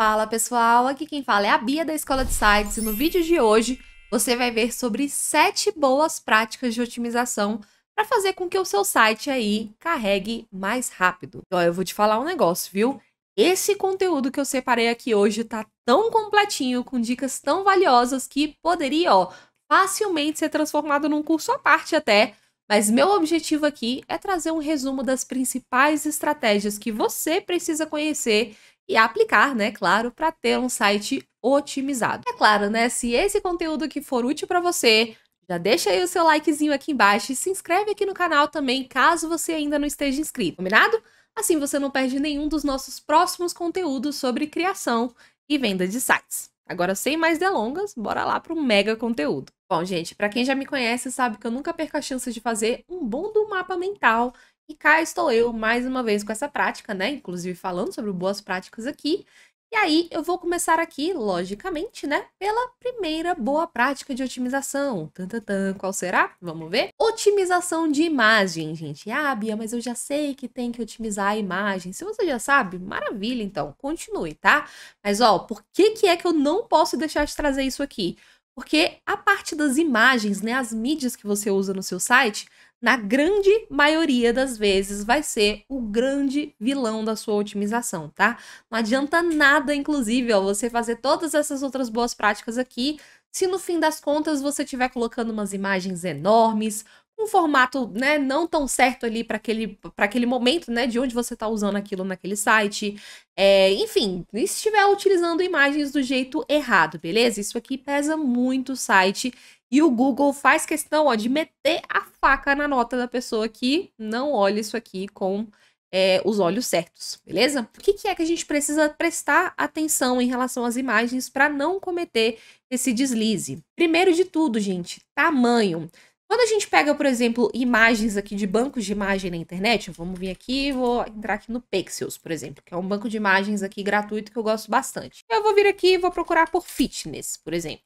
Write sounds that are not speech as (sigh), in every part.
Fala pessoal, aqui quem fala é a Bia da Escola de Sites e no vídeo de hoje você vai ver sobre 7 boas práticas de otimização para fazer com que o seu site aí carregue mais rápido. eu vou te falar um negócio, viu? Esse conteúdo que eu separei aqui hoje tá tão completinho, com dicas tão valiosas que poderia, ó, facilmente ser transformado num curso à parte até, mas meu objetivo aqui é trazer um resumo das principais estratégias que você precisa conhecer e aplicar, né, claro, para ter um site otimizado. É claro, né, se esse conteúdo que for útil para você, já deixa aí o seu likezinho aqui embaixo e se inscreve aqui no canal também, caso você ainda não esteja inscrito, combinado? Assim você não perde nenhum dos nossos próximos conteúdos sobre criação e venda de sites. Agora, sem mais delongas, bora lá para um mega conteúdo. Bom, gente, para quem já me conhece, sabe que eu nunca perco a chance de fazer um bom do mapa mental e cá estou eu mais uma vez com essa prática, né? Inclusive falando sobre boas práticas aqui. E aí eu vou começar aqui, logicamente, né, pela primeira boa prática de otimização. Tan, tan, tan. Qual será? Vamos ver? Otimização de imagem, gente. Ah, Bia, mas eu já sei que tem que otimizar a imagem. Se você já sabe, maravilha, então continue, tá? Mas ó, por que que é que eu não posso deixar de trazer isso aqui? Porque a parte das imagens, né, as mídias que você usa no seu site, na grande maioria das vezes, vai ser o grande vilão da sua otimização, tá? Não adianta nada, inclusive, ó, você fazer todas essas outras boas práticas aqui, se no fim das contas você estiver colocando umas imagens enormes, um formato né, não tão certo ali para aquele, aquele momento né, de onde você está usando aquilo naquele site. É, enfim, se estiver utilizando imagens do jeito errado, beleza? Isso aqui pesa muito o site e o Google faz questão ó, de meter a faca na nota da pessoa que não olha isso aqui com é, os olhos certos, beleza? O que, que, é que a gente precisa prestar atenção em relação às imagens para não cometer esse deslize? Primeiro de tudo, gente, tamanho. Quando a gente pega, por exemplo, imagens aqui de bancos de imagem na internet, vamos vir aqui, vou entrar aqui no Pexels, por exemplo, que é um banco de imagens aqui gratuito que eu gosto bastante. Eu vou vir aqui e vou procurar por fitness, por exemplo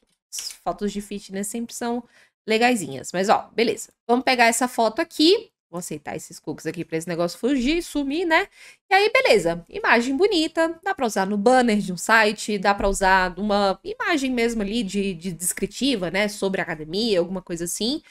fotos de fitness sempre são legaisinhas. Mas, ó, beleza. Vamos pegar essa foto aqui. Vou aceitar esses cookies aqui para esse negócio fugir, sumir, né? E aí, beleza. Imagem bonita. Dá para usar no banner de um site, dá para usar uma imagem mesmo ali de, de descritiva, né? Sobre academia, alguma coisa assim.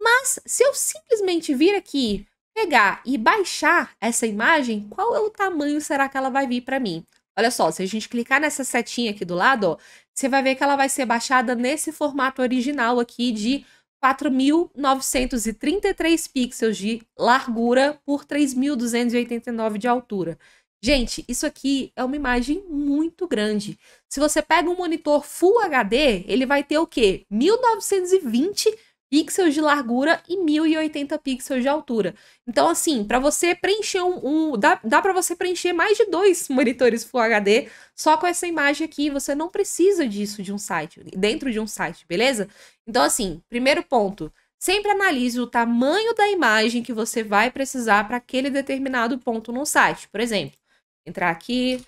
Mas se eu simplesmente vir aqui, pegar e baixar essa imagem, qual é o tamanho será que ela vai vir para mim? Olha só, se a gente clicar nessa setinha aqui do lado, ó, você vai ver que ela vai ser baixada nesse formato original aqui de 4.933 pixels de largura por 3.289 de altura. Gente, isso aqui é uma imagem muito grande. Se você pega um monitor Full HD, ele vai ter o quê? 1920 pixels de largura e 1080 pixels de altura. Então, assim, para você preencher um. um dá dá para você preencher mais de dois (laughs) monitores Full HD só com essa imagem aqui. Você não precisa disso de um site, dentro de um site, beleza? Então, assim, primeiro ponto. Sempre analise o tamanho da imagem que você vai precisar para aquele determinado ponto no site. Por exemplo, entrar aqui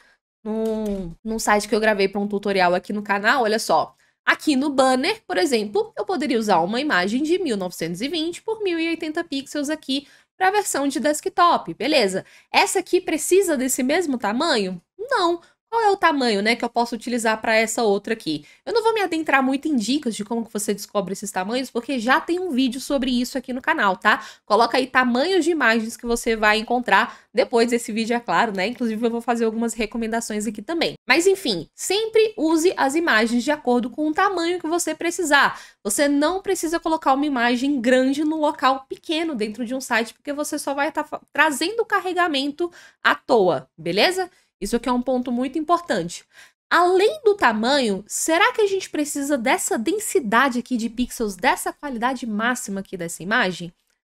num, num site que eu gravei para um tutorial aqui no canal, olha só. Aqui no banner, por exemplo, eu poderia usar uma imagem de 1920 por 1080 pixels aqui para a versão de desktop, beleza? Essa aqui precisa desse mesmo tamanho? Não, qual é o tamanho, né, que eu posso utilizar para essa outra aqui. Eu não vou me adentrar muito em dicas de como que você descobre esses tamanhos, porque já tem um vídeo sobre isso aqui no canal, tá? Coloca aí tamanhos de imagens que você vai encontrar depois desse vídeo, é claro, né? Inclusive eu vou fazer algumas recomendações aqui também. Mas enfim, sempre use as imagens de acordo com o tamanho que você precisar. Você não precisa colocar uma imagem grande no local pequeno dentro de um site, porque você só vai estar tá trazendo carregamento à toa, beleza? Isso aqui é um ponto muito importante. Além do tamanho, será que a gente precisa dessa densidade aqui de pixels, dessa qualidade máxima aqui dessa imagem?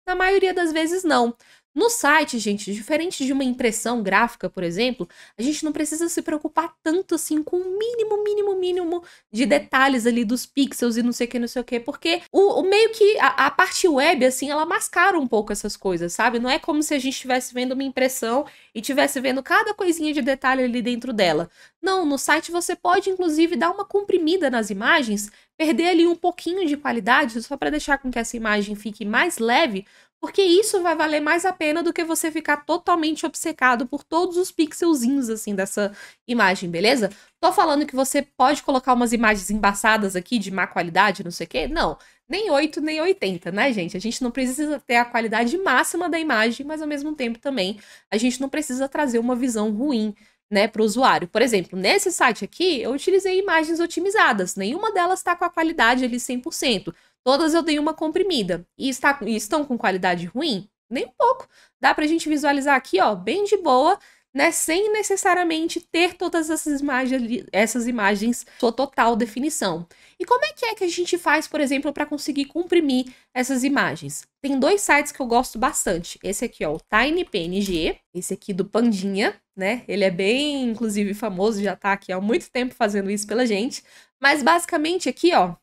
Na maioria das vezes não. No site, gente, diferente de uma impressão gráfica, por exemplo, a gente não precisa se preocupar tanto assim com o mínimo, mínimo, mínimo de uhum. detalhes ali dos pixels e não sei o que, não sei o que, porque o, o meio que a, a, parte web, assim, ela mascara um pouco essas coisas, sabe? Não é como se a gente estivesse vendo uma impressão e estivesse vendo cada coisinha de detalhe ali dentro dela. Não, no site você pode, inclusive, dar uma comprimida nas imagens, perder ali um pouquinho de qualidade só para deixar com que essa imagem fique mais leve porque isso vai valer mais a pena do que você ficar totalmente obcecado por todos os pixelzinhos, assim, dessa imagem, beleza? Tô falando que você pode colocar umas imagens embaçadas aqui, de má qualidade, não sei o quê. Não, nem 8, nem 80, né, gente? A gente não precisa ter a qualidade máxima da imagem, mas ao mesmo tempo também a gente não precisa trazer uma visão ruim né, para o usuário. Por exemplo, nesse site aqui, eu utilizei imagens otimizadas, nenhuma delas está com a qualidade ali 100%. Todas eu dei uma comprimida. E, está, e estão com qualidade ruim? Nem um pouco. Dá pra gente visualizar aqui, ó, bem de boa, né? Sem necessariamente ter todas essas imagens, essas imagens sua total definição. E como é que é que a gente faz, por exemplo, para conseguir comprimir essas imagens? Tem dois sites que eu gosto bastante. Esse aqui, ó, o TinyPNG, esse aqui do Pandinha, né? Ele é bem, inclusive, famoso, já tá aqui há muito tempo fazendo isso pela gente. Mas basicamente aqui, ó,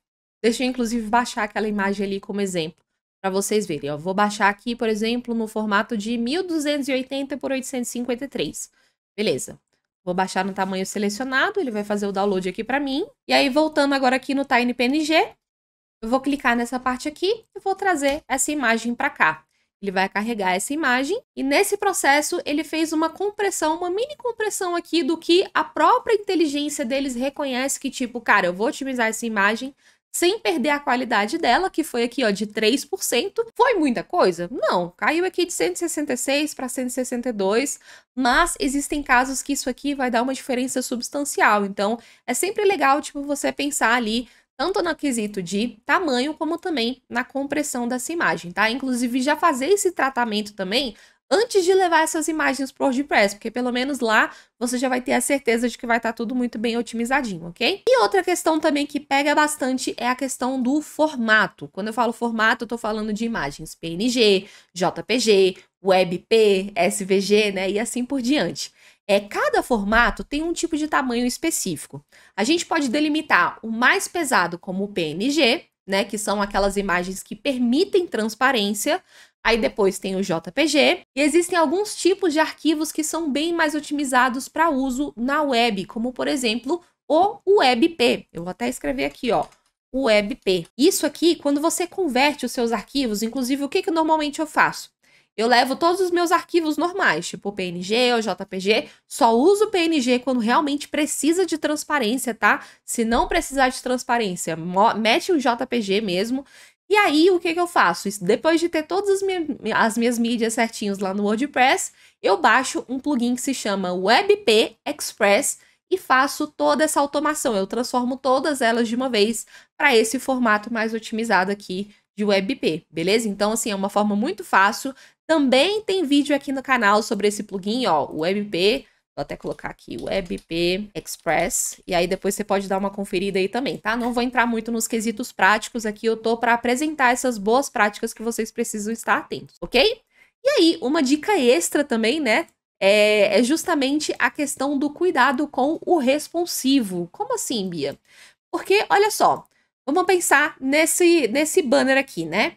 Deixa eu, inclusive, baixar aquela imagem ali como exemplo, para vocês verem. Eu vou baixar aqui, por exemplo, no formato de 1280 por 853. Beleza. Vou baixar no tamanho selecionado, ele vai fazer o download aqui para mim. E aí, voltando agora aqui no TinyPNG, eu vou clicar nessa parte aqui e vou trazer essa imagem para cá. Ele vai carregar essa imagem e nesse processo ele fez uma compressão, uma mini compressão aqui do que a própria inteligência deles reconhece que tipo, cara, eu vou otimizar essa imagem sem perder a qualidade dela, que foi aqui, ó, de 3%. Foi muita coisa? Não, caiu aqui de 166 para 162, mas existem casos que isso aqui vai dar uma diferença substancial. Então, é sempre legal, tipo, você pensar ali tanto no quesito de tamanho como também na compressão dessa imagem, tá? Inclusive já fazer esse tratamento também antes de levar essas imagens para o WordPress, porque pelo menos lá você já vai ter a certeza de que vai estar tá tudo muito bem otimizadinho, ok? E outra questão também que pega bastante é a questão do formato. Quando eu falo formato, eu estou falando de imagens PNG, JPG, WebP, SVG, né, e assim por diante. É, cada formato tem um tipo de tamanho específico. A gente pode delimitar o mais pesado como o PNG, né, que são aquelas imagens que permitem transparência, Aí depois tem o JPG, e existem alguns tipos de arquivos que são bem mais otimizados para uso na web, como por exemplo o WebP. Eu vou até escrever aqui, ó. WebP. Isso aqui, quando você converte os seus arquivos, inclusive o que, que normalmente eu faço? Eu levo todos os meus arquivos normais, tipo PNG ou JPG, só uso PNG quando realmente precisa de transparência, tá? Se não precisar de transparência, mete o JPG mesmo. E aí, o que, que eu faço? Depois de ter todas as, minha, as minhas mídias certinhos lá no WordPress, eu baixo um plugin que se chama WebP Express e faço toda essa automação. Eu transformo todas elas de uma vez para esse formato mais otimizado aqui de WebP, beleza? Então, assim, é uma forma muito fácil. Também tem vídeo aqui no canal sobre esse plugin, ó, o WebP Vou até colocar aqui WebP Express. E aí depois você pode dar uma conferida aí também, tá? Não vou entrar muito nos quesitos práticos aqui. Eu tô para apresentar essas boas práticas que vocês precisam estar atentos, ok? E aí, uma dica extra também, né? É, é justamente a questão do cuidado com o responsivo. Como assim, Bia? Porque, olha só, vamos pensar nesse, nesse banner aqui, né?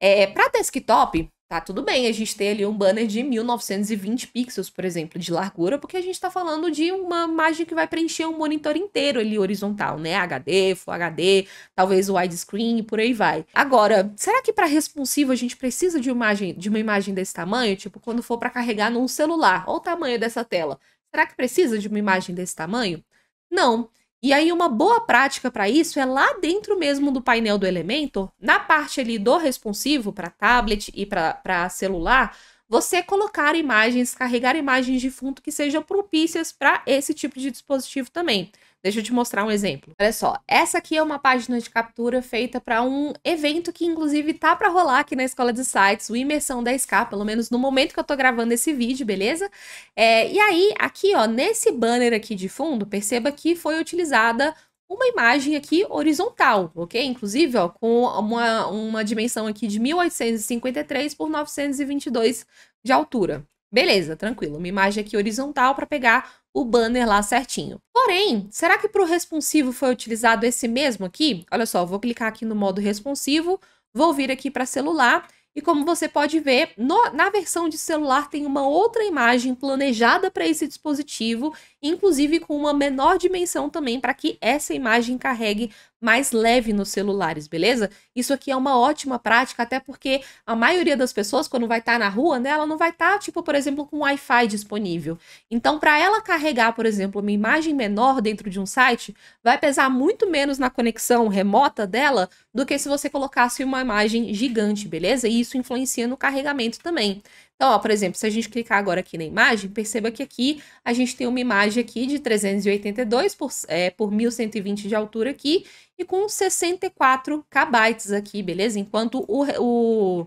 É, para desktop, Tá tudo bem a gente ter ali um banner de 1920 pixels, por exemplo, de largura, porque a gente está falando de uma imagem que vai preencher um monitor inteiro ali horizontal, né? HD, Full HD, talvez widescreen e por aí vai. Agora, será que para responsivo a gente precisa de, imagem, de uma imagem desse tamanho? Tipo, quando for para carregar num celular, olha o tamanho dessa tela. Será que precisa de uma imagem desse tamanho? Não. E aí, uma boa prática para isso é lá dentro mesmo do painel do Elementor, na parte ali do responsivo para tablet e para celular, você colocar imagens, carregar imagens de fundo que sejam propícias para esse tipo de dispositivo também. Deixa eu te mostrar um exemplo. Olha só, essa aqui é uma página de captura feita para um evento que inclusive tá para rolar aqui na Escola de Sites, o Imersão 10K, pelo menos no momento que eu tô gravando esse vídeo, beleza? É, e aí, aqui ó, nesse banner aqui de fundo, perceba que foi utilizada uma imagem aqui horizontal, ok? Inclusive, ó, com uma, uma dimensão aqui de 1853 por 922 de altura. Beleza, tranquilo. Uma imagem aqui horizontal para pegar o banner lá certinho. Porém, será que para o responsivo foi utilizado esse mesmo aqui? Olha só, vou clicar aqui no modo responsivo, vou vir aqui para celular e como você pode ver, no, na versão de celular tem uma outra imagem planejada para esse dispositivo inclusive com uma menor dimensão também para que essa imagem carregue mais leve nos celulares, beleza? Isso aqui é uma ótima prática, até porque a maioria das pessoas, quando vai estar tá na rua, né, ela não vai estar, tá, tipo, por exemplo, com Wi-Fi disponível. Então, para ela carregar, por exemplo, uma imagem menor dentro de um site, vai pesar muito menos na conexão remota dela do que se você colocasse uma imagem gigante, beleza? E isso influencia no carregamento também. Então, ó, por exemplo, se a gente clicar agora aqui na imagem, perceba que aqui a gente tem uma imagem aqui de 382 por, é, por 1120 de altura aqui e com 64 KB aqui, beleza? Enquanto o, o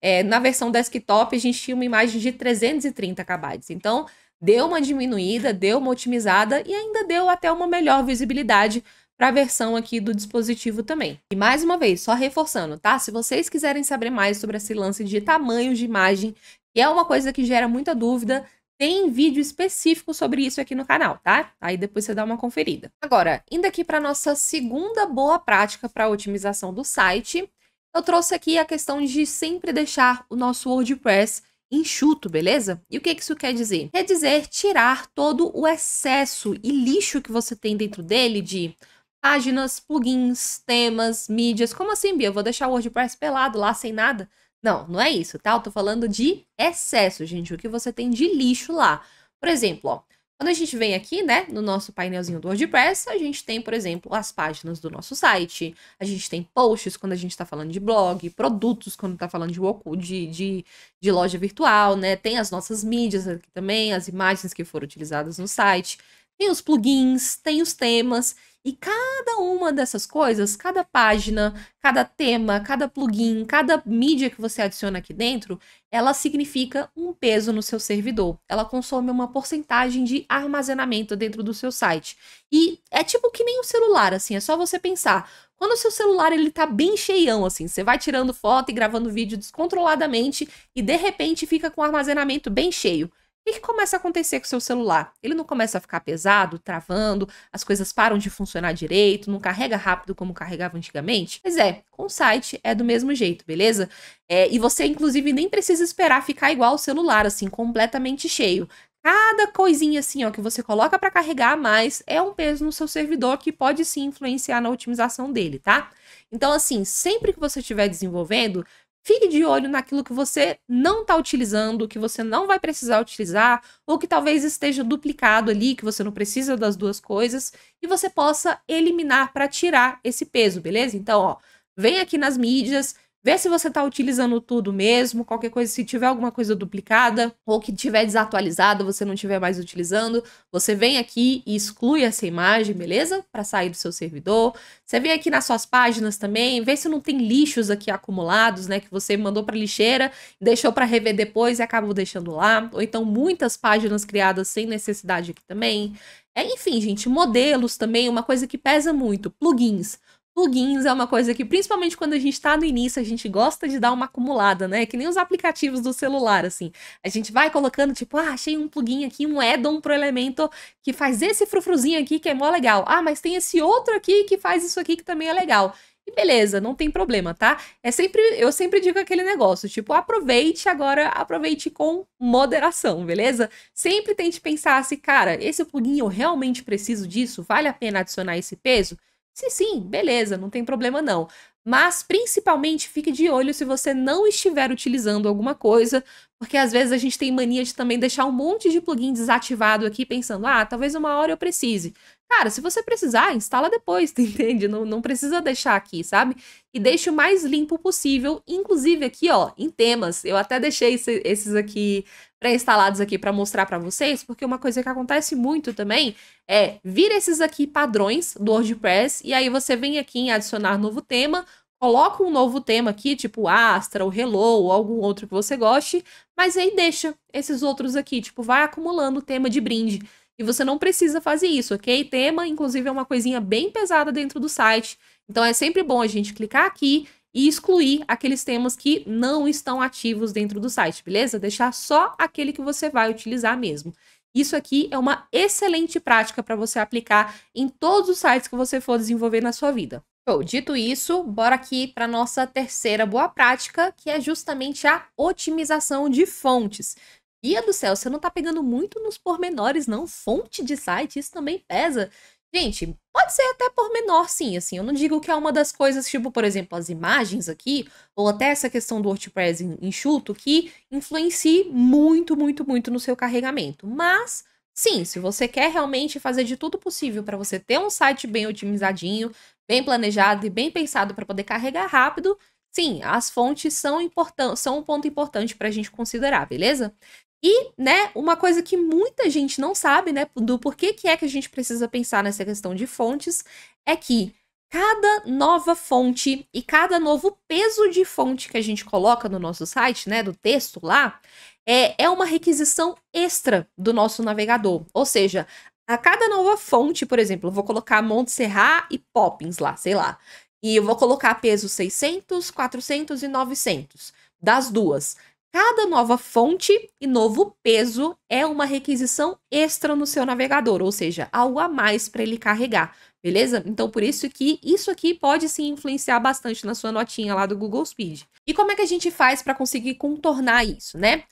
é, na versão desktop a gente tinha uma imagem de 330 KB. Então, deu uma diminuída, deu uma otimizada e ainda deu até uma melhor visibilidade para a versão aqui do dispositivo também. E mais uma vez, só reforçando, tá? Se vocês quiserem saber mais sobre esse lance de tamanho de imagem e é uma coisa que gera muita dúvida. Tem vídeo específico sobre isso aqui no canal, tá? Aí depois você dá uma conferida. Agora, indo aqui para nossa segunda boa prática para otimização do site, eu trouxe aqui a questão de sempre deixar o nosso WordPress enxuto, beleza? E o que isso quer dizer? Quer dizer tirar todo o excesso e lixo que você tem dentro dele de páginas, plugins, temas, mídias. Como assim, Bia? Eu vou deixar o WordPress pelado lá, sem nada? Não, não é isso, tá? Eu tô falando de excesso, gente, o que você tem de lixo lá. Por exemplo, ó, quando a gente vem aqui, né, no nosso painelzinho do WordPress, a gente tem, por exemplo, as páginas do nosso site, a gente tem posts quando a gente está falando de blog, produtos quando está falando de, de, de, de loja virtual, né, tem as nossas mídias aqui também, as imagens que foram utilizadas no site tem os plugins, tem os temas, e cada uma dessas coisas, cada página, cada tema, cada plugin, cada mídia que você adiciona aqui dentro, ela significa um peso no seu servidor. Ela consome uma porcentagem de armazenamento dentro do seu site. E é tipo que nem um celular, assim, é só você pensar. Quando o seu celular ele tá bem cheião, assim, você vai tirando foto e gravando vídeo descontroladamente e de repente fica com o armazenamento bem cheio. O que, começa a acontecer com o seu celular? Ele não começa a ficar pesado, travando, as coisas param de funcionar direito, não carrega rápido como carregava antigamente? Pois é, com o site é do mesmo jeito, beleza? É, e você, inclusive, nem precisa esperar ficar igual o celular, assim, completamente cheio. Cada coisinha assim, ó, que você coloca para carregar a mais é um peso no seu servidor que pode sim influenciar na otimização dele, tá? Então, assim, sempre que você estiver desenvolvendo, Fique de olho naquilo que você não está utilizando, que você não vai precisar utilizar, ou que talvez esteja duplicado ali, que você não precisa das duas coisas, e você possa eliminar para tirar esse peso, beleza? Então, ó, vem aqui nas mídias, Vê se você está utilizando tudo mesmo, qualquer coisa, se tiver alguma coisa duplicada ou que tiver desatualizada, você não estiver mais utilizando, você vem aqui e exclui essa imagem, beleza? Para sair do seu servidor. Você vem aqui nas suas páginas também, vê se não tem lixos aqui acumulados, né, que você mandou para lixeira, deixou para rever depois e acabou deixando lá, ou então muitas páginas criadas sem necessidade aqui também. É, enfim, gente, modelos também, uma coisa que pesa muito, plugins. Plugins é uma coisa que, principalmente quando a gente está no início, a gente gosta de dar uma acumulada, né? Que nem os aplicativos do celular, assim. A gente vai colocando, tipo, ah, achei um plugin aqui, um add-on pro elemento que faz esse frufruzinho aqui que é mó legal. Ah, mas tem esse outro aqui que faz isso aqui que também é legal. E beleza, não tem problema, tá? É sempre, eu sempre digo aquele negócio, tipo, aproveite agora, aproveite com moderação, beleza? Sempre tente pensar assim, cara, esse plugin eu realmente preciso disso? Vale a pena adicionar esse peso? Se sim, beleza, não tem problema não. Mas principalmente fique de olho se você não estiver utilizando alguma coisa, porque às vezes a gente tem mania de também deixar um monte de plugin desativado aqui pensando: "Ah, talvez uma hora eu precise". Cara, se você precisar, instala depois, (laughs) entende? Não, não precisa deixar aqui, sabe? E deixe o mais limpo possível, inclusive aqui, ó, em temas. Eu até deixei esse, esses aqui pré-instalados aqui para mostrar para vocês, porque uma coisa que acontece muito também é vir esses aqui padrões do WordPress e aí você vem aqui em adicionar novo tema, coloca um novo tema aqui, tipo Astra, ou Hello, ou algum outro que você goste, mas aí deixa esses outros aqui, tipo, vai acumulando tema de brinde. E você não precisa fazer isso, ok? Tema, inclusive, é uma coisinha bem pesada dentro do site. Então é sempre bom a gente clicar aqui e excluir aqueles temas que não estão ativos dentro do site, beleza? Deixar só aquele que você vai utilizar mesmo. Isso aqui é uma excelente prática para você aplicar em todos os sites que você for desenvolver na sua vida. Bom, dito isso, bora aqui para nossa terceira boa prática, que é justamente a otimização de fontes. Guia do céu, você não tá pegando muito nos pormenores, não. Fonte de site, isso também pesa. Gente, pode ser até pormenor, sim, assim. Eu não digo que é uma das coisas, tipo, por exemplo, as imagens aqui, ou até essa questão do WordPress enxuto, que influencie muito, muito, muito no seu carregamento. Mas Sim, se você quer realmente fazer de tudo possível para você ter um site bem otimizadinho, bem planejado e bem pensado para poder carregar rápido, sim, as fontes são, são um ponto importante para a gente considerar, beleza? E, né, uma coisa que muita gente não sabe, né, do porquê que é que a gente precisa pensar nessa questão de fontes, é que cada nova fonte e cada novo peso de fonte que a gente coloca no nosso site, né, do texto lá, é, é uma requisição extra do nosso navegador. Ou seja, a cada nova fonte, por exemplo, eu vou colocar Montserrat e Poppins lá, sei lá. E eu vou colocar peso 600, 400 e 900 das duas. Cada nova fonte e novo peso é uma requisição extra no seu navegador, ou seja, algo a mais para ele carregar, beleza? Então por isso que isso aqui pode se influenciar bastante na sua notinha lá do Google Speed. E como é que a gente faz para conseguir contornar isso, né?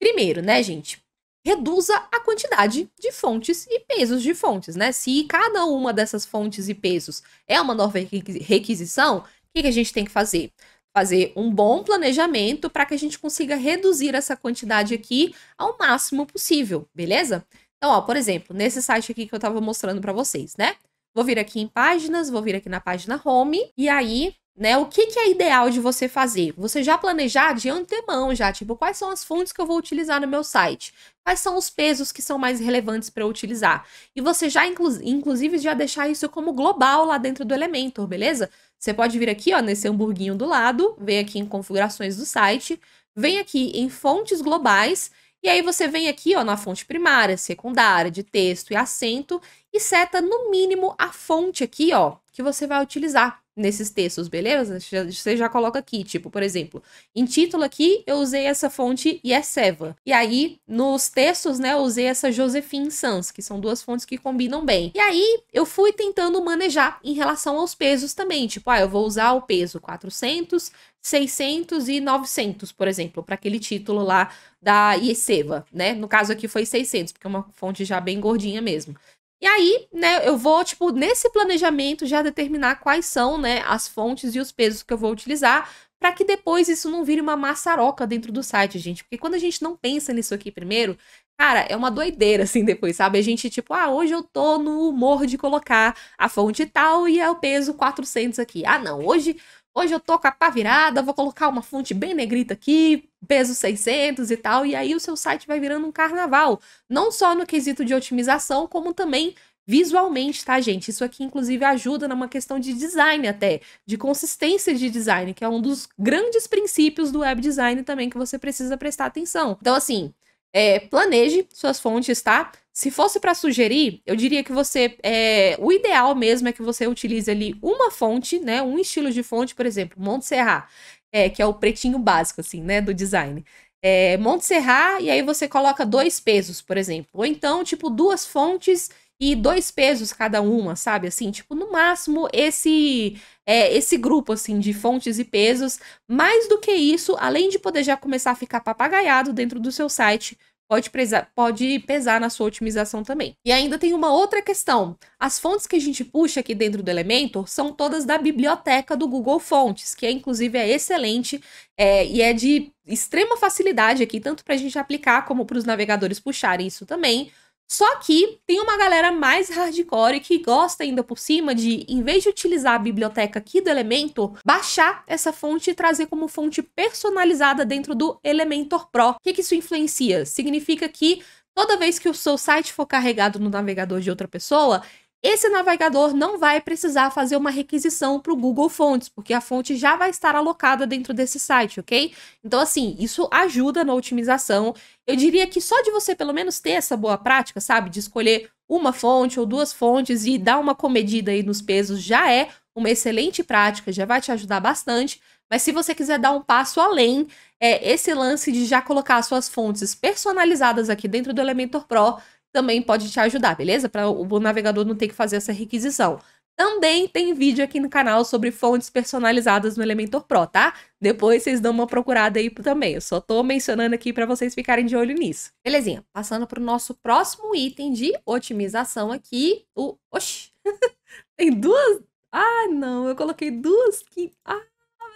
Primeiro, né, gente? Reduza a quantidade de fontes e pesos de fontes, né? Se cada uma dessas fontes e pesos é uma nova requisição, o que, que a gente tem que fazer? fazer um bom planejamento para que a gente consiga reduzir essa quantidade aqui ao máximo possível, beleza? Então, ó, por exemplo, nesse site aqui que eu estava mostrando para vocês, né? Vou vir aqui em páginas, vou vir aqui na página home e aí né? O que, que é ideal de você fazer? Você já planejar de antemão já, tipo, quais são as fontes que eu vou utilizar no meu site? Quais são os pesos que são mais relevantes para eu utilizar? E você já, inclu inclusive, já deixar isso como global lá dentro do Elementor, beleza? Você pode vir aqui, ó, nesse hamburguinho do lado, vem aqui em configurações do site, vem aqui em fontes globais, e aí você vem aqui, ó, na fonte primária, secundária, de texto e acento, e seta no mínimo a fonte aqui, ó, que você vai utilizar nesses textos, beleza? Você já coloca aqui, tipo, por exemplo, em título aqui eu usei essa fonte Yeseva. É e aí, nos textos, né, eu usei essa Josephine Sans, que são duas fontes que combinam bem. E aí, eu fui tentando manejar em relação aos pesos também, tipo, ah, eu vou usar o peso 400, 600 e 900, por exemplo, para aquele título lá da Yeseva, né? No caso aqui foi 600, porque é uma fonte já bem gordinha mesmo. E aí, né, eu vou, tipo, nesse planejamento já determinar quais são, né, as fontes e os pesos que eu vou utilizar para que depois isso não vire uma maçaroca dentro do site, gente. Porque quando a gente não pensa nisso aqui primeiro, cara, é uma doideira assim depois, sabe? A gente tipo, ah, hoje eu tô no humor de colocar a fonte tal e é o peso 400 aqui. Ah, não, hoje Hoje eu tô com a pá virada, vou colocar uma fonte bem negrita aqui, peso 600 e tal, e aí o seu site vai virando um carnaval. Não só no quesito de otimização, como também visualmente, tá, gente? Isso aqui, inclusive, ajuda numa questão de design até, de consistência de design, que é um dos grandes princípios do web design também que você precisa prestar atenção. Então, assim, é, planeje suas fontes, tá? Se fosse para sugerir, eu diria que você. É, o ideal mesmo é que você utilize ali uma fonte, né? Um estilo de fonte, por exemplo, Montserrat, é, que é o pretinho básico, assim, né? Do design. É, Montserrat, e aí você coloca dois pesos, por exemplo. Ou então, tipo, duas fontes e dois pesos cada uma, sabe? Assim, tipo, no máximo esse é, esse grupo assim de fontes e pesos. Mais do que isso, além de poder já começar a ficar papagaiado dentro do seu site, pode, presa, pode pesar na sua otimização também. E ainda tem uma outra questão. As fontes que a gente puxa aqui dentro do Elementor são todas da biblioteca do Google Fontes, que é, inclusive é excelente é, e é de extrema facilidade aqui, tanto para a gente aplicar como para os navegadores puxarem isso também. Só que tem uma galera mais hardcore que gosta ainda por cima de, em vez de utilizar a biblioteca aqui do Elementor, baixar essa fonte e trazer como fonte personalizada dentro do Elementor Pro. O que, que isso influencia? Significa que toda vez que o seu site for carregado no navegador de outra pessoa, esse navegador não vai precisar fazer uma requisição para o Google Fontes, porque a fonte já vai estar alocada dentro desse site, ok? Então, assim, isso ajuda na otimização. Eu diria que só de você, pelo menos, ter essa boa prática, sabe? De escolher uma fonte ou duas fontes e dar uma comedida aí nos pesos já é uma excelente prática, já vai te ajudar bastante. Mas se você quiser dar um passo além, é, esse lance de já colocar suas fontes personalizadas aqui dentro do Elementor Pro também pode te ajudar, beleza? Para o navegador não ter que fazer essa requisição. Também tem vídeo aqui no canal sobre fontes personalizadas no Elementor Pro, tá? Depois vocês dão uma procurada aí também. Eu só tô mencionando aqui para vocês ficarem de olho nisso. Belezinha, passando para o nosso próximo item de otimização aqui, o... Oxi! (laughs) tem duas... Ah, não, eu coloquei duas que... Ah,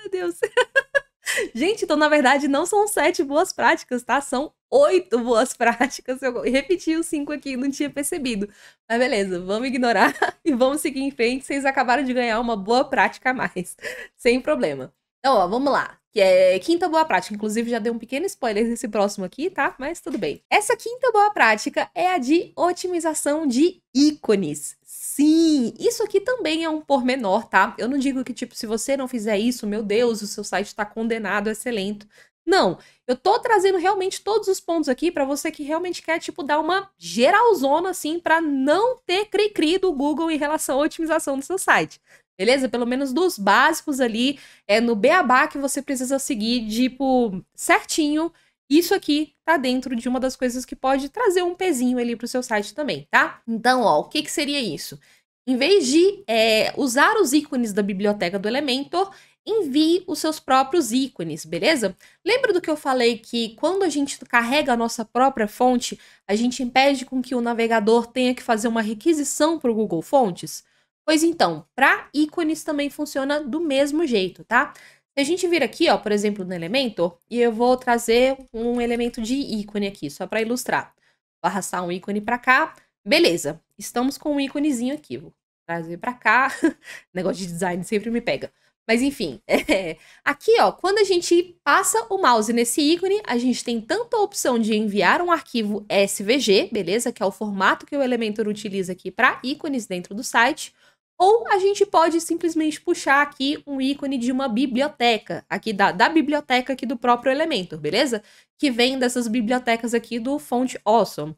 meu Deus! (laughs) Gente, então na verdade não são sete boas práticas, tá? São oito boas (laughs) práticas. Eu repeti os cinco aqui, não tinha percebido. Mas beleza, vamos ignorar (laughs) e vamos seguir em frente. Vocês acabaram de ganhar uma boa prática a mais, (laughs) sem problema. Então, ó, vamos lá. Que é quinta boa prática. Inclusive, já dei um pequeno spoiler nesse próximo aqui, tá? Mas tudo bem. Essa quinta boa prática é a de otimização de ícones. Sim, isso aqui também é um pormenor, tá? Eu não digo que, tipo, se você não fizer isso, meu Deus, o seu site está condenado a é ser lento. Não, eu tô trazendo realmente todos os pontos aqui para você que realmente quer, tipo, dar uma geralzona, assim, para não ter cri-cri do Google em relação à otimização do seu site. Beleza? Pelo menos dos básicos ali, é no beabá que você precisa seguir, tipo, certinho. Isso aqui tá dentro de uma das coisas que pode trazer um pezinho ali pro seu site também, tá? Então, ó, o que que seria isso? Em vez de é, usar os ícones da biblioteca do Elementor, envie os seus próprios ícones, beleza? Lembra do que eu falei que quando a gente carrega a nossa própria fonte, a gente impede com que o navegador tenha que fazer uma requisição pro Google Fontes? Pois então, para ícones também funciona do mesmo jeito, tá? Se a gente vir aqui, ó, por exemplo, no Elementor, e eu vou trazer um elemento de ícone aqui, só para ilustrar. Vou arrastar um ícone para cá. Beleza, estamos com um íconezinho aqui. Vou trazer para cá. (laughs) Negócio de design sempre me pega. Mas enfim, (laughs) é... aqui ó, quando a gente passa o mouse nesse ícone, a gente tem tanto a opção de enviar um arquivo SVG, beleza? Que é o formato que o Elementor utiliza aqui para ícones dentro do site, ou a gente pode simplesmente puxar aqui um ícone de uma biblioteca, aqui da, da biblioteca aqui do próprio Elementor, beleza? Que vem dessas bibliotecas aqui do Font Awesome.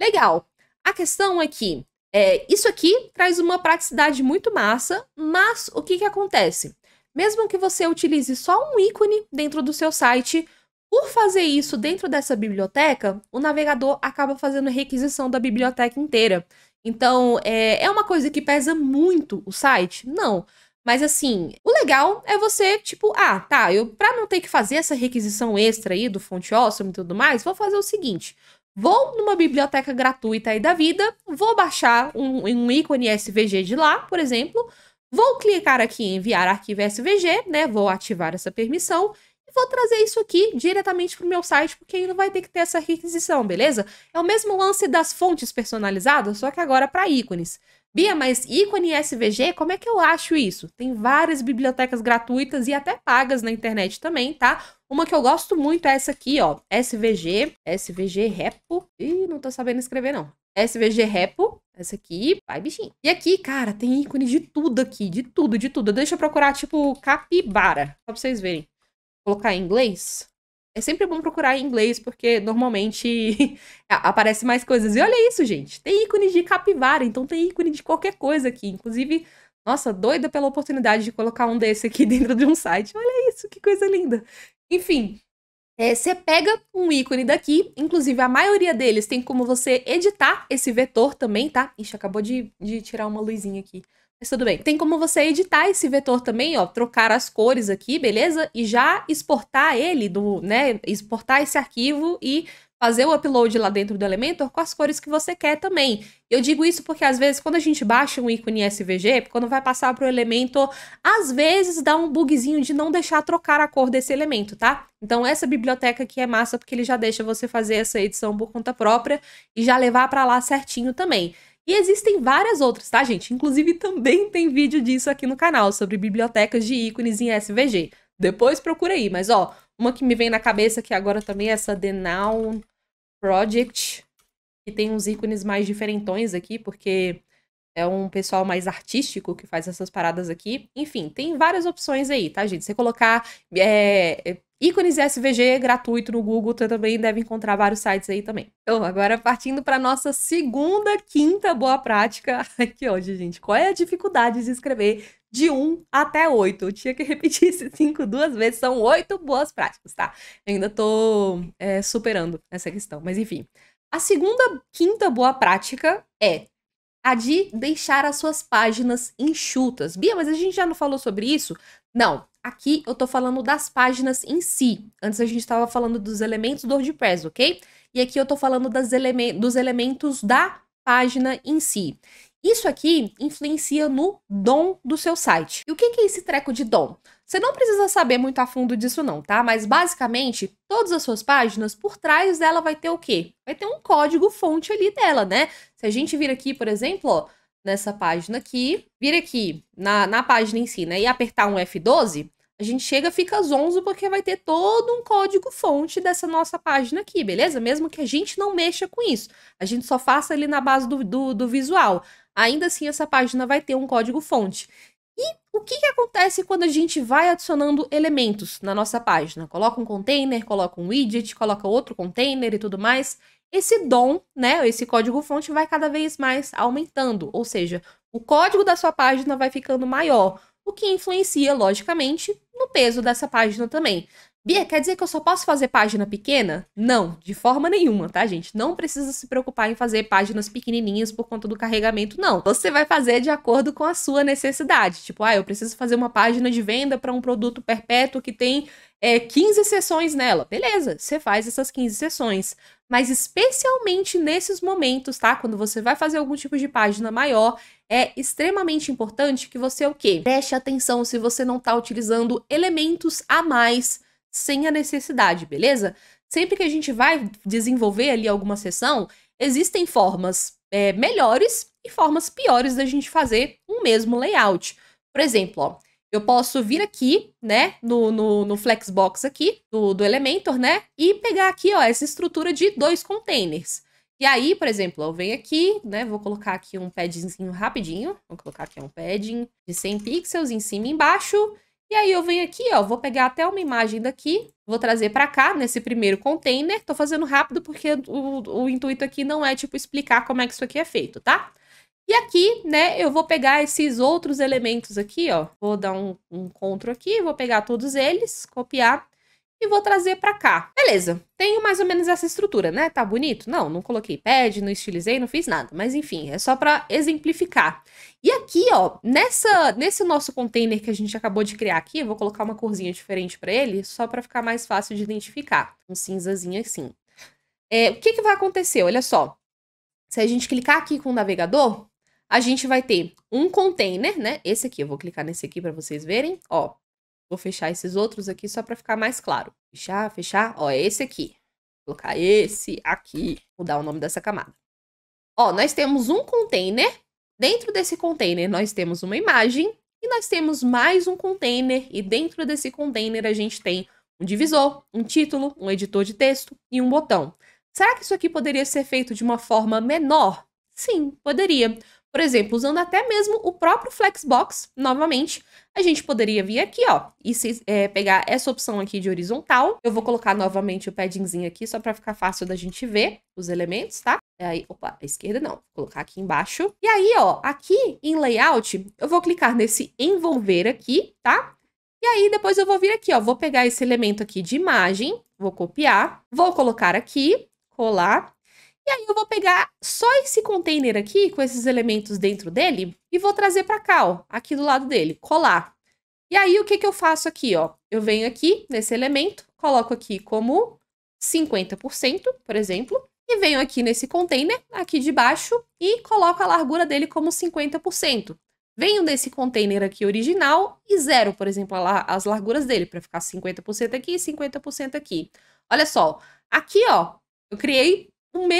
Legal. A questão é que é, isso aqui traz uma praticidade muito massa, mas o que, que acontece? Mesmo que você utilize só um ícone dentro do seu site, por fazer isso dentro dessa biblioteca, o navegador acaba fazendo requisição da biblioteca inteira. Então, é, é uma coisa que pesa muito o site? Não. Mas assim, o legal é você, tipo, ah, tá, eu para não ter que fazer essa requisição extra aí do Fonte Awesome e tudo mais, vou fazer o seguinte. Vou numa biblioteca gratuita aí da vida, vou baixar um, um ícone SVG de lá, por exemplo, vou clicar aqui em enviar arquivo SVG, né? Vou ativar essa permissão e vou trazer isso aqui diretamente para o meu site, porque aí não vai ter que ter essa requisição, beleza? É o mesmo lance das fontes personalizadas, só que agora para ícones. Bia, mas ícone SVG, como é que eu acho isso? Tem várias bibliotecas gratuitas e até pagas na internet também, tá? Uma que eu gosto muito é essa aqui, ó, SVG, SVG Repo. Ih, não tô sabendo escrever não. SVG Repo, essa aqui, vai bichinho. E aqui, cara, tem ícone de tudo aqui, de tudo, de tudo. Deixa eu procurar, tipo, capibara, só pra vocês verem colocar em inglês, é sempre bom procurar em inglês, porque normalmente (laughs) aparece mais coisas. E olha isso, gente. Tem ícone de capivara, então tem ícone de qualquer coisa aqui. Inclusive, nossa, doida pela oportunidade de colocar um desse aqui (laughs) dentro de um site. Olha isso, que coisa linda. Enfim, é, você pega um ícone daqui, inclusive a maioria deles tem como você editar esse vetor também, tá? Ixi, acabou de, de tirar uma luzinha aqui. Mas tudo bem. Tem como você editar esse vetor também, ó, trocar as cores aqui, beleza? E já exportar ele do, né, exportar esse arquivo e fazer o upload lá dentro do Elementor com as cores que você quer também. Eu digo isso porque às vezes quando a gente baixa um ícone SVG, quando vai passar para o Elementor, às vezes dá um bugzinho de não deixar trocar a cor desse elemento, tá? Então essa biblioteca aqui é massa porque ele já deixa você fazer essa edição por conta própria e já levar para lá certinho também. E existem várias outras, tá, gente? Inclusive também tem vídeo disso aqui no canal sobre bibliotecas de ícones em SVG. Depois procura aí, mas ó, uma que me vem na cabeça que agora também é essa The Noun Project, que tem uns ícones mais diferentões aqui, porque é um pessoal mais artístico que faz essas paradas aqui. Enfim, tem várias opções aí, tá, gente? Você colocar é, é ícones SVG gratuito no Google, você também deve encontrar vários sites aí também. Então, agora partindo para nossa segunda, quinta boa prática aqui (laughs) hoje, gente. Qual é a dificuldade de escrever de 1 até 8. Eu tinha que repetir esses 5 duas vezes, são 8 boas práticas, tá? Eu ainda tô é, superando essa questão, mas enfim. A segunda, quinta boa prática é a de deixar as suas páginas enxutas. Bia, mas a gente já não falou sobre isso? Não, aqui eu tô falando das páginas em si. Antes a gente estava falando dos elementos do WordPress, ok? E aqui eu tô falando dos elementos da página em si. Isso aqui influencia no dom do seu site. E o que é esse treco de dom? Você não precisa saber muito a fundo disso não, tá? Mas basicamente, todas as suas páginas, por trás dela vai ter o quê? Vai ter um código fonte ali dela, né? Se a gente vir aqui, por exemplo, ó, nessa página aqui, vir aqui na, na página em si, né, e apertar um F12, a gente chega, fica zonzo, porque vai ter todo um código fonte dessa nossa página aqui, beleza? Mesmo que a gente não mexa com isso. A gente só faça ali na base do, do, do visual ainda assim essa página vai ter um código fonte. E o que, que acontece quando a gente vai adicionando elementos na nossa página? Coloca um container, coloca um widget, coloca outro container e tudo mais. Esse DOM, né, esse código fonte vai cada vez mais aumentando, ou seja, o código da sua página vai ficando maior, o que influencia, logicamente, no peso dessa página também. Bia, quer dizer que eu só posso fazer página pequena? Não, de forma nenhuma, tá, gente? Não precisa se preocupar em fazer páginas pequenininhas por conta do carregamento, não. Você vai fazer de acordo com a sua necessidade. Tipo, ah, eu preciso fazer uma página de venda para um produto perpétuo que tem é, 15 sessões nela. Beleza, você faz essas 15 sessões. Mas especialmente nesses momentos, tá? Quando você vai fazer algum tipo de página maior, é extremamente importante que você o quê? Preste atenção se você não está utilizando elementos a mais sem a necessidade, beleza? Sempre que a gente vai desenvolver ali alguma sessão, existem formas é, melhores e formas piores da gente fazer um mesmo layout. Por exemplo, ó, eu posso vir aqui, né, no, no, no Flexbox aqui, do, do Elementor, né, e pegar aqui, ó, essa estrutura de dois containers. E aí, por exemplo, eu venho aqui, né, vou colocar aqui um paddingzinho rapidinho, vou colocar aqui um padding de 100 pixels em cima e embaixo, e aí eu venho aqui, ó, vou pegar até uma imagem daqui, vou trazer para cá, nesse primeiro container. Tô fazendo rápido porque o, o intuito aqui não é, tipo, explicar como é que isso aqui é feito, tá? E aqui, né, eu vou pegar esses outros elementos aqui, ó. Vou dar um, um CTRL aqui, vou pegar todos eles, copiar e vou trazer para cá. Beleza, tenho mais ou menos essa estrutura, né? Tá bonito? Não, não coloquei pad, não estilizei, não fiz nada. Mas enfim, é só para exemplificar. E aqui, ó, nessa, nesse nosso container que a gente acabou de criar aqui, eu vou colocar uma corzinha diferente para ele, só para ficar mais fácil de identificar. Um cinzazinho assim. É, o que, que vai acontecer? Olha só. Se a gente clicar aqui com o navegador, a gente vai ter um container, né? Esse aqui, eu vou clicar nesse aqui para vocês verem. Ó, Vou fechar esses outros aqui só para ficar mais claro. Fechar, fechar. Ó, é esse aqui. Vou colocar esse aqui. Mudar o nome dessa camada. Ó, nós temos um container. Dentro desse container, nós temos uma imagem. E nós temos mais um container. E dentro desse container, a gente tem um divisor, um título, um editor de texto e um botão. Será que isso aqui poderia ser feito de uma forma menor? Sim, poderia. Por exemplo, usando até mesmo o próprio Flexbox, novamente, a gente poderia vir aqui, ó, e se, é, pegar essa opção aqui de horizontal. Eu vou colocar novamente o paddingzinho aqui, só para ficar fácil da gente ver os elementos, tá? É aí, opa, a esquerda não, vou colocar aqui embaixo. E aí, ó, aqui em layout, eu vou clicar nesse envolver aqui, tá? E aí, depois eu vou vir aqui, ó, vou pegar esse elemento aqui de imagem, vou copiar, vou colocar aqui, colar e aí eu vou pegar só esse container aqui, com esses elementos dentro dele, e vou trazer para cá, ó, aqui do lado dele, colar. E aí o que, que eu faço aqui, ó? Eu venho aqui nesse elemento, coloco aqui como 50%, por exemplo, e venho aqui nesse container, aqui de baixo, e coloco a largura dele como 50%. Venho desse container aqui original e zero, por exemplo, as larguras dele, para ficar 50% aqui e 50% aqui. Olha só, aqui, ó, eu criei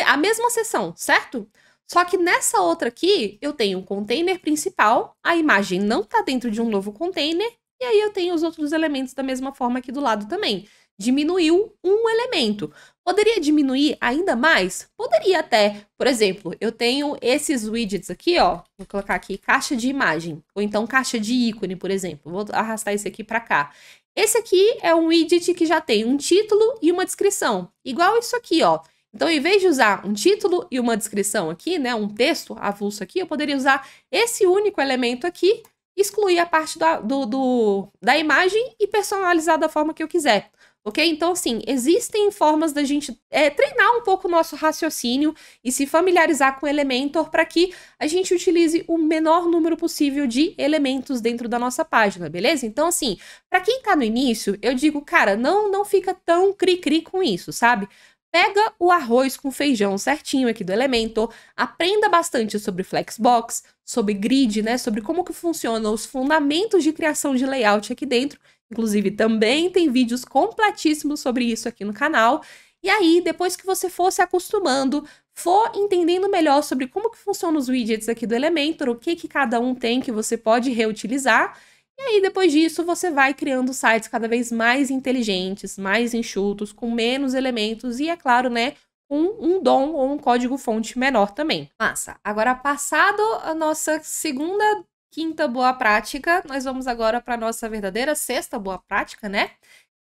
a mesma seção, certo? Só que nessa outra aqui, eu tenho um container principal, a imagem não está dentro de um novo container, e aí eu tenho os outros elementos da mesma forma aqui do lado também. Diminuiu um elemento. Poderia diminuir ainda mais? Poderia até. Por exemplo, eu tenho esses widgets aqui, ó. Vou colocar aqui caixa de imagem, ou então caixa de ícone, por exemplo. Vou arrastar esse aqui para cá. Esse aqui é um widget que já tem um título e uma descrição, igual isso aqui, ó. Então, em vez de usar um título e uma descrição aqui, né, um texto avulso aqui, eu poderia usar esse único elemento aqui, excluir a parte da, do, do, da imagem e personalizar da forma que eu quiser. Ok? Então, assim, existem formas da gente é, treinar um pouco o nosso raciocínio e se familiarizar com Elementor para que a gente utilize o menor número possível de elementos dentro da nossa página, beleza? Então, assim, para quem está no início, eu digo, cara, não, não fica tão cri-cri com isso, sabe? Pega o arroz com feijão certinho aqui do Elementor, aprenda bastante sobre Flexbox, sobre grid, né, sobre como que funcionam os fundamentos de criação de layout aqui dentro. Inclusive também tem vídeos completíssimos sobre isso aqui no canal. E aí, depois que você for se acostumando, for entendendo melhor sobre como que funcionam os widgets aqui do Elementor, o que que cada um tem que você pode reutilizar, e aí, depois disso, você vai criando sites cada vez mais inteligentes, mais enxutos, com menos elementos e, é claro, né, um, um dom ou um código-fonte menor também. Massa. Agora, passado a nossa segunda, quinta boa prática, nós vamos agora para a nossa verdadeira sexta boa prática, né?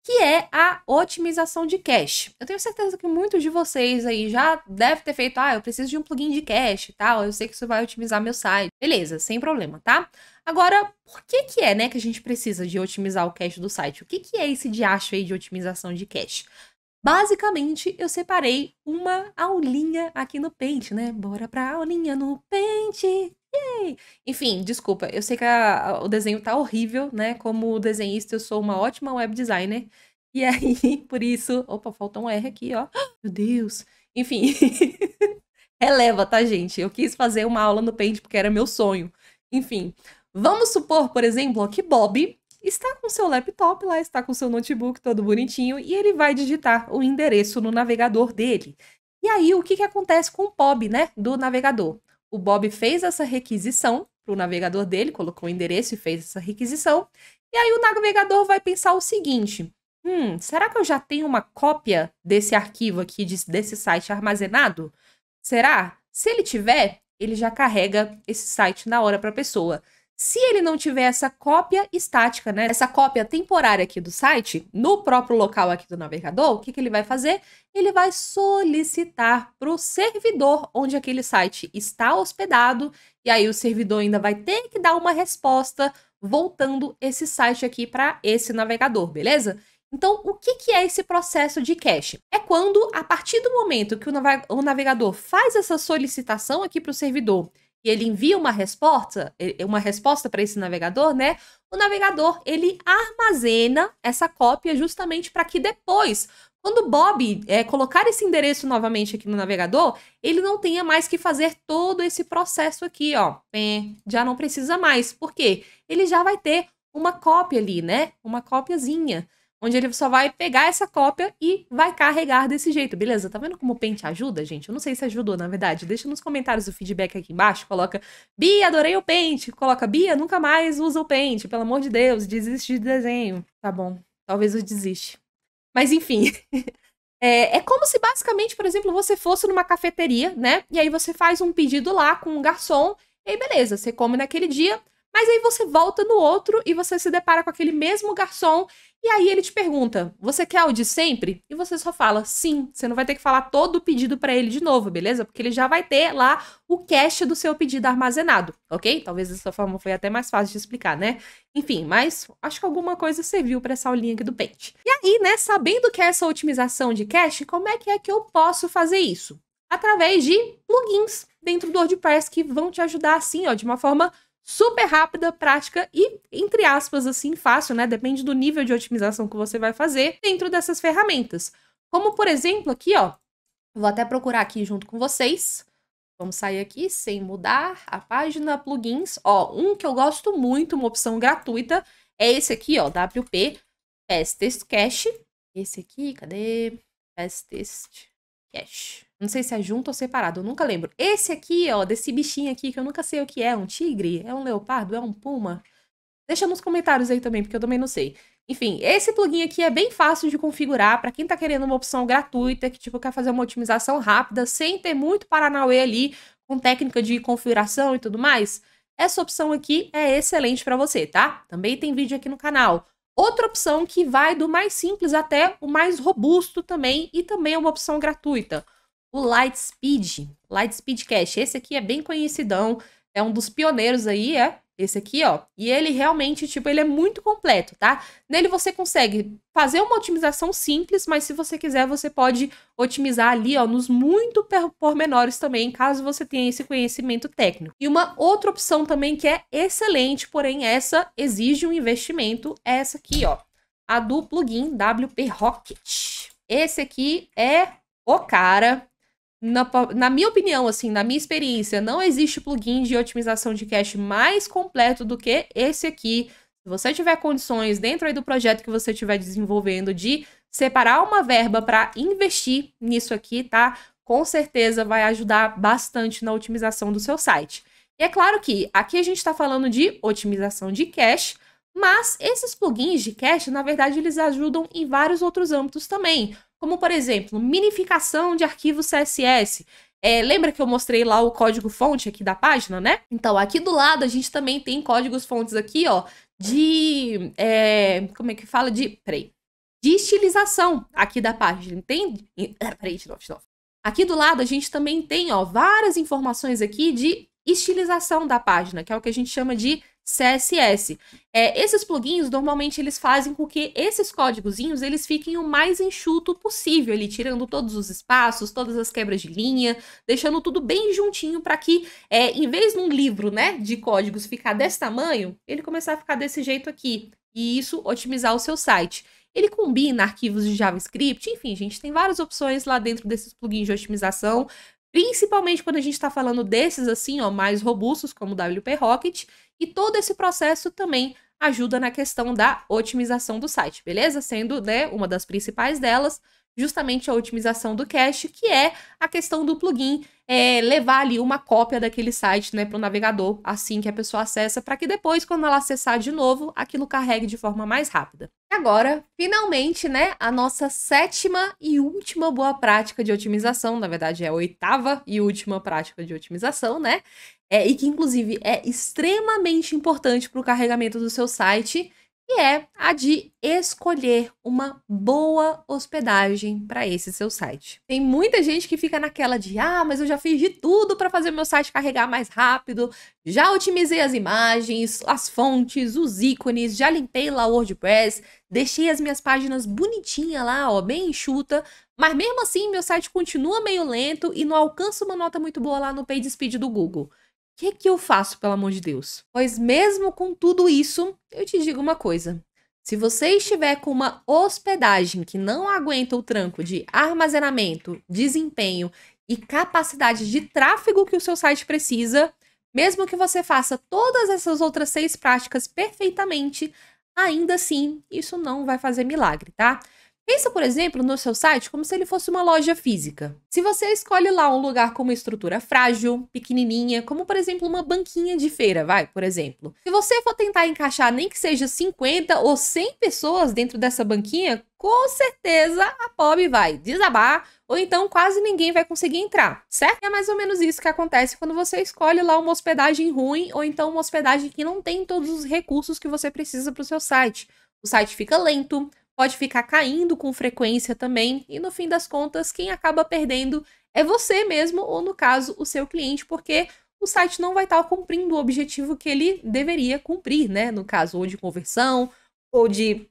que é a otimização de cache. Eu tenho certeza que muitos de vocês aí já devem ter feito, ah, eu preciso de um plugin de cache e tal, eu sei que isso vai otimizar meu site. Beleza, sem problema, tá? Agora, por que que é, né, que a gente precisa de otimizar o cache do site? O que que é esse diacho aí de otimização de cache? Basicamente, eu separei uma aulinha aqui no Paint, né? Bora pra aulinha no Paint! Yay! Enfim, desculpa, eu sei que a, o desenho tá horrível, né? Como desenhista, eu sou uma ótima web designer. E (laughs) aí, por isso... Opa, falta um R aqui, ó. Meu Deus! Enfim, (laughs) releva, tá, gente? Eu quis fazer uma aula no Paint porque era meu sonho. Enfim, Vamos supor, por exemplo, que Bob está com seu laptop lá, está com seu notebook todo bonitinho e ele vai digitar o endereço no navegador dele. E aí, o que, que acontece com o Bob, né, do navegador? O Bob fez essa requisição para o navegador dele, colocou o endereço e fez essa requisição. E aí, o navegador vai pensar o seguinte: hum, será que eu já tenho uma cópia desse arquivo aqui, desse site armazenado? Será? Se ele tiver, ele já carrega esse site na hora para a pessoa se ele não tiver essa cópia estática, né? Essa cópia temporária aqui do site, no próprio local aqui do navegador, o que, que ele vai fazer? Ele vai solicitar para o servidor onde aquele site está hospedado, e aí o servidor ainda vai ter que dar uma resposta voltando esse site aqui para esse navegador, beleza? Então, o que, que é esse processo de cache? É quando, a partir do momento que o navegador faz essa solicitação aqui para o servidor e ele envia uma resposta, uma resposta para esse navegador, né? O navegador ele armazena essa cópia justamente para que depois, quando o Bob é, colocar esse endereço novamente aqui no navegador, ele não tenha mais que fazer todo esse processo aqui, ó. É, já não precisa mais, porque ele já vai ter uma cópia ali, né? Uma cópiazinha onde ele só vai pegar essa cópia e vai carregar desse jeito, beleza? Tá vendo como o Paint ajuda, gente? Eu não sei se ajudou, na verdade. Deixa nos comentários o feedback aqui embaixo, coloca Bia, adorei o Paint, coloca Bia, nunca mais usa o Paint, pelo amor de Deus, desiste de desenho. Tá bom, talvez eu desiste. Mas enfim... (laughs) É, é, como se basicamente, por exemplo, você fosse numa cafeteria, né? E aí você faz um pedido lá com um garçom, e aí beleza, você come naquele dia, mas aí você volta no outro e você se depara com aquele mesmo garçom. E aí ele te pergunta: Você quer o de sempre? E você só fala sim. Você não vai ter que falar todo o pedido para ele de novo, beleza? Porque ele já vai ter lá o cache do seu pedido armazenado, ok? Talvez dessa forma foi até mais fácil de explicar, né? Enfim, mas acho que alguma coisa serviu para essa aulinha aqui do Paint. E aí, né, sabendo que é essa otimização de cache, como é que é que eu posso fazer isso? Através de plugins dentro do WordPress que vão te ajudar assim, ó, de uma forma super rápida, prática e, entre aspas, assim, fácil, né? Depende do nível de otimização que você vai fazer dentro dessas ferramentas. Como, por exemplo, aqui, ó. Vou até procurar aqui junto com vocês. Vamos sair aqui sem mudar a página plugins. Ó, um que eu gosto muito, uma opção gratuita, é esse aqui, ó, WP Test Cache. Esse aqui, cadê? Test Cache. Não sei se é junto ou separado, eu nunca lembro. Esse aqui, ó, desse bichinho aqui, que eu nunca sei o que é. Um tigre? É um leopardo? É um puma? Deixa nos comentários aí também, porque eu também não sei. Enfim, esse plugin aqui é bem fácil de configurar para quem tá querendo uma opção gratuita, que tipo quer fazer uma otimização rápida, sem ter muito paranauê ali, com técnica de configuração e tudo mais. Essa opção aqui é excelente para você, tá? Também tem vídeo aqui no canal. Outra opção que vai do mais simples até o mais robusto também, e também é uma opção gratuita o Lightspeed, Lightspeed Cash. Esse aqui é bem conhecidão, é um dos pioneiros aí, é esse aqui, ó. E ele realmente, tipo, ele é muito completo, tá? Nele você consegue fazer uma otimização simples, mas se você quiser, você pode otimizar ali, ó, nos muito pormenores também, caso você tenha esse conhecimento técnico. E uma outra opção também que é excelente, porém essa exige um investimento, é essa aqui, ó. A do plugin WP Rocket. Esse aqui é o cara, na, na, minha opinião, assim, na minha experiência, não existe plugin de otimização de cache mais completo do que esse aqui. Se você tiver condições dentro aí do projeto que você estiver desenvolvendo de separar uma verba para investir nisso aqui, tá? Com certeza vai ajudar bastante na otimização do seu site. E é claro que aqui a gente está falando de otimização de cache, mas esses plugins de cache, na verdade, eles ajudam em vários outros âmbitos também como por exemplo, minificação de arquivos CSS. É, lembra que eu mostrei lá o código fonte aqui da página, né? Então, aqui do lado a gente também tem códigos fontes aqui, ó, de... É, como é que fala? De... Peraí. De estilização aqui da página, entende? Ah, peraí, de novo, de novo. Aqui do lado a gente também tem, ó, várias informações aqui de estilização da página, que é o que a gente chama de CSS. É, esses plugins normalmente eles fazem com que esses códigozinhos eles fiquem o mais enxuto possível, ali tirando todos os espaços, todas as quebras de linha, deixando tudo bem juntinho para que, é, em vez de um livro, né, de códigos ficar desse tamanho, ele começar a ficar desse jeito aqui e isso otimizar o seu site. Ele combina arquivos de JavaScript, enfim, gente, tem várias opções lá dentro desses plugins de otimização, principalmente quando a gente está falando desses assim, ó, mais robustos como o WP Rocket e todo esse processo também ajuda na questão da otimização do site, beleza? Sendo né, uma das principais delas justamente a otimização do cache, que é a questão do plugin é, levar ali uma cópia daquele site né, para o navegador assim que a pessoa acessa, para que depois, quando ela acessar de novo, aquilo carregue de forma mais rápida. E agora, finalmente, né, a nossa sétima e última boa prática de otimização, na verdade é a oitava e última prática de otimização, né? É, e que inclusive é extremamente importante para o carregamento do seu site que é a de escolher uma boa hospedagem para esse seu site. Tem muita gente que fica naquela de: "Ah, mas eu já fiz de tudo para fazer meu site carregar mais rápido, já otimizei as imagens, as fontes, os ícones, já limpei lá o WordPress, deixei as minhas páginas bonitinha lá, ó, bem enxuta, mas mesmo assim meu site continua meio lento e não alcança uma nota muito boa lá no PageSpeed do Google" que que eu faço, pelo amor de Deus? Pois mesmo com tudo isso, eu te digo uma coisa. Se você estiver com uma hospedagem que não aguenta o tranco de armazenamento, desempenho e capacidade de tráfego que o seu site precisa, mesmo que você faça todas essas outras seis práticas perfeitamente, ainda assim, isso não vai fazer milagre, tá? Pensa, por exemplo, no seu site como se ele fosse uma loja física. Se você escolhe lá um lugar com uma estrutura frágil, pequenininha, como por exemplo uma banquinha de feira, vai, por exemplo. Se você for tentar encaixar nem que seja 50 ou 100 pessoas dentro dessa banquinha, com certeza a POB vai desabar ou então quase ninguém vai conseguir entrar, certo? É mais ou menos isso que acontece quando você escolhe lá uma hospedagem ruim ou então uma hospedagem que não tem todos os recursos que você precisa para o seu site. O site fica lento, pode ficar caindo com frequência também, e no fim das contas, quem acaba perdendo é você mesmo, ou no caso, o seu cliente, porque o site não vai estar cumprindo o objetivo que ele deveria cumprir, né? No caso, ou de conversão, ou de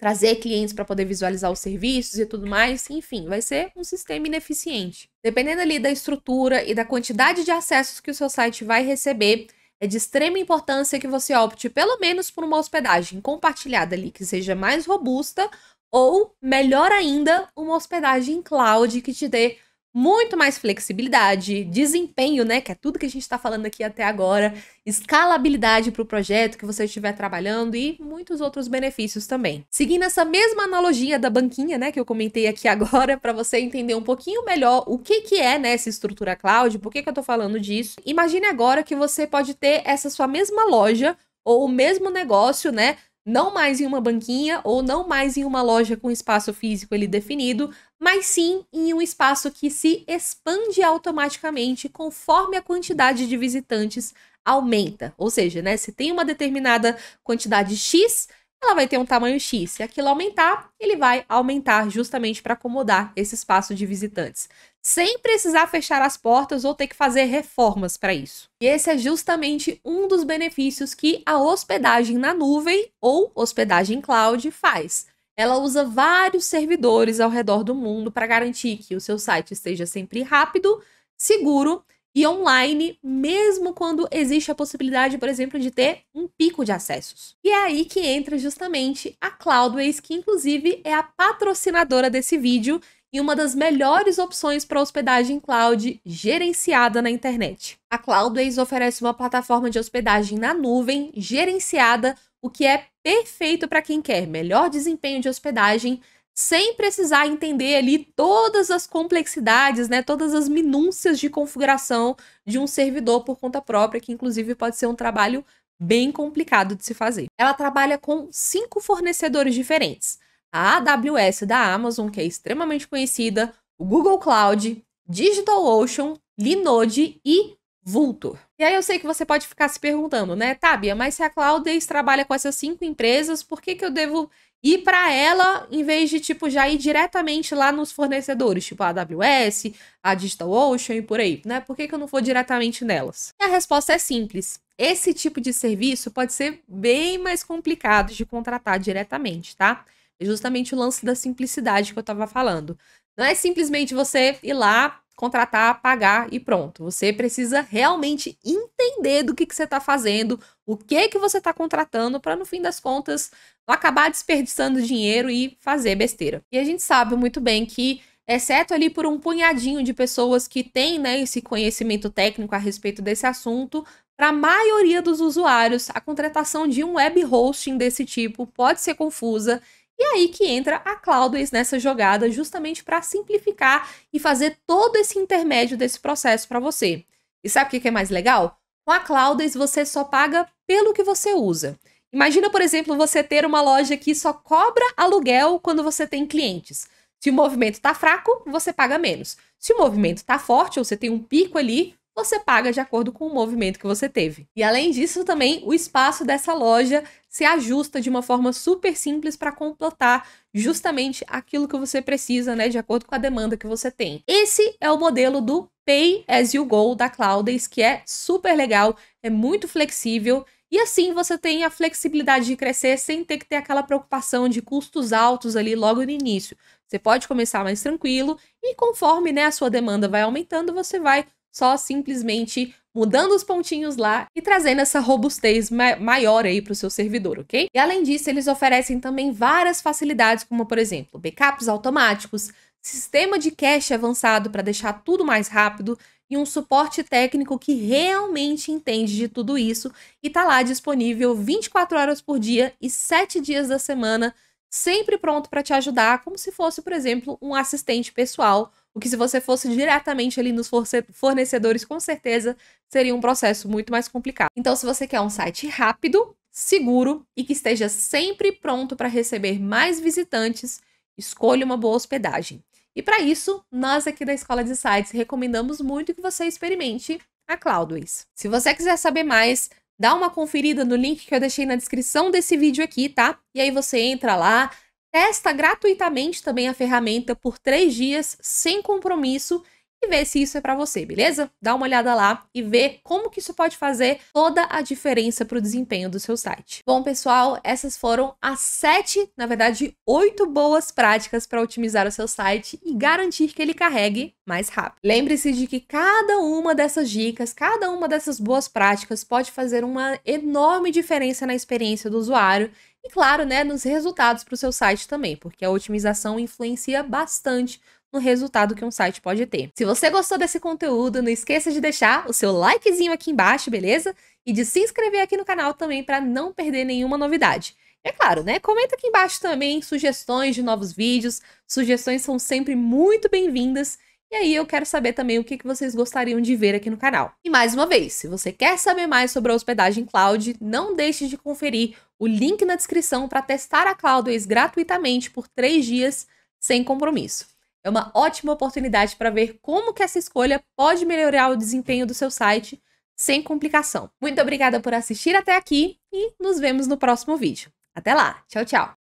trazer clientes para poder visualizar os serviços e tudo mais, enfim, vai ser um sistema ineficiente. Dependendo ali da estrutura e da quantidade de acessos que o seu site vai receber, é de extrema importância que você opte pelo menos por uma hospedagem compartilhada ali que seja mais robusta ou, melhor ainda, uma hospedagem cloud que te dê muito mais flexibilidade, desempenho, né, que é tudo que a gente está falando aqui até agora, escalabilidade para o projeto que você estiver trabalhando e muitos outros benefícios também. Seguindo essa mesma analogia da banquinha, né, que eu comentei aqui (laughs) agora, para você entender um pouquinho melhor o que que é, né, essa estrutura cloud, por que que eu estou falando disso. Imagine agora que você pode ter essa sua mesma loja ou o mesmo negócio, né, não mais em uma banquinha ou não mais em uma loja com espaço físico ele definido, mas sim em um espaço que se expande automaticamente conforme a quantidade de visitantes aumenta. Ou seja, né, se tem uma determinada quantidade X, ela vai ter um tamanho X. Se aquilo aumentar, ele vai aumentar justamente para acomodar esse espaço de visitantes, sem precisar fechar as portas ou ter que fazer reformas para isso. E esse é justamente um dos benefícios que a hospedagem na nuvem ou hospedagem cloud faz. Ela usa vários servidores ao redor do mundo para garantir que o seu site esteja sempre rápido, seguro e online, mesmo quando existe a possibilidade, por exemplo, de ter um pico de acessos. E é aí que entra justamente a Cloudways, que inclusive é a patrocinadora desse vídeo e uma das melhores opções para hospedagem cloud gerenciada na internet. A Cloudways oferece uma plataforma de hospedagem na nuvem gerenciada o que é perfeito para quem quer melhor desempenho de hospedagem, sem precisar entender ali todas as complexidades, né, todas as minúcias de configuração de um servidor por conta própria, que inclusive pode ser um trabalho bem complicado de se fazer. Ela trabalha com cinco fornecedores diferentes: a AWS da Amazon, que é extremamente conhecida, o Google Cloud, DigitalOcean, Linode e Vultor. E aí eu sei que você pode ficar se perguntando, né, Tábia? mas se a Cloudways trabalha com essas cinco empresas, por que, que eu devo ir para ela em vez de, tipo, já ir diretamente lá nos fornecedores, tipo a AWS, a DigitalOcean e por aí, né? Por que, que eu não vou diretamente nelas? E a resposta é simples. Esse tipo de serviço pode ser bem mais complicado de contratar diretamente, tá? É justamente o lance da simplicidade que eu tava falando. Não é simplesmente você ir lá, contratar, pagar e pronto. Você precisa realmente entender do que, que você está fazendo, o que que você está contratando, para no fim das contas acabar desperdiçando dinheiro e fazer besteira. E a gente sabe muito bem que exceto ali por um punhadinho de pessoas que têm né, esse conhecimento técnico a respeito desse assunto, para a maioria dos usuários, a contratação de um web hosting desse tipo pode ser confusa e aí que entra a Cloudways nessa jogada, justamente para simplificar e fazer todo esse intermédio desse processo para você. E sabe o que é mais legal? Com a Cloudways você só paga pelo que você usa. Imagina, por exemplo, você ter uma loja que só cobra aluguel quando você tem clientes. Se o movimento está fraco, você paga menos. Se o movimento está forte ou você tem um pico ali, você paga de acordo com o movimento que você teve. E além disso, também o espaço dessa loja se ajusta de uma forma super simples para completar justamente aquilo que você precisa, né, de acordo com a demanda que você tem. Esse é o modelo do Pay as you go da Cloudace, que é super legal, é muito flexível e assim você tem a flexibilidade de crescer sem ter que ter aquela preocupação de custos altos ali logo no início. Você pode começar mais tranquilo e conforme né, a sua demanda vai aumentando, você vai só simplesmente mudando os pontinhos lá e trazendo essa robustez ma maior aí para o seu servidor, ok? E além disso, eles oferecem também várias facilidades, como por exemplo, backups automáticos, sistema de cache avançado para deixar tudo mais rápido e um suporte técnico que realmente entende de tudo isso e está lá disponível 24 horas por dia e 7 dias da semana, sempre pronto para te ajudar, como se fosse, por exemplo, um assistente pessoal o que se você fosse diretamente ali nos fornecedores, com certeza seria um processo muito mais complicado. Então, se você quer um site rápido, seguro e que esteja sempre pronto para receber mais visitantes, escolha uma boa hospedagem. E para isso, nós aqui da Escola de Sites recomendamos muito que você experimente a Cloudways. Se você quiser saber mais, dá uma conferida no link que eu deixei na descrição desse vídeo aqui, tá? E aí você entra lá, Testa gratuitamente também a ferramenta por três dias, sem compromisso, e vê se isso é para você, beleza? Dá uma olhada lá e vê como que isso pode fazer toda a diferença para o desempenho do seu site. Bom, pessoal, essas foram as sete, na verdade, oito boas práticas para otimizar o seu site e garantir que ele carregue mais rápido. Lembre-se de que cada uma dessas dicas, cada uma dessas boas práticas pode fazer uma enorme diferença na experiência do usuário e claro, né, nos resultados para o seu site também, porque a otimização influencia bastante no resultado que um site pode ter. Se você gostou desse conteúdo, não esqueça de deixar o seu likezinho aqui embaixo, beleza? E de se inscrever aqui no canal também para não perder nenhuma novidade. É claro, né? Comenta aqui embaixo também sugestões de novos vídeos. Sugestões são sempre muito bem-vindas. E aí eu quero saber também o que, que vocês gostariam de ver aqui no canal. E mais uma vez, se você quer saber mais sobre a hospedagem cloud, não deixe de conferir o link na descrição para testar a Cloudways gratuitamente por 3 dias sem compromisso. É uma ótima oportunidade para ver como que essa escolha pode melhorar o desempenho do seu site sem complicação. Muito obrigada por assistir até aqui e nos vemos no próximo vídeo. Até lá, tchau, tchau!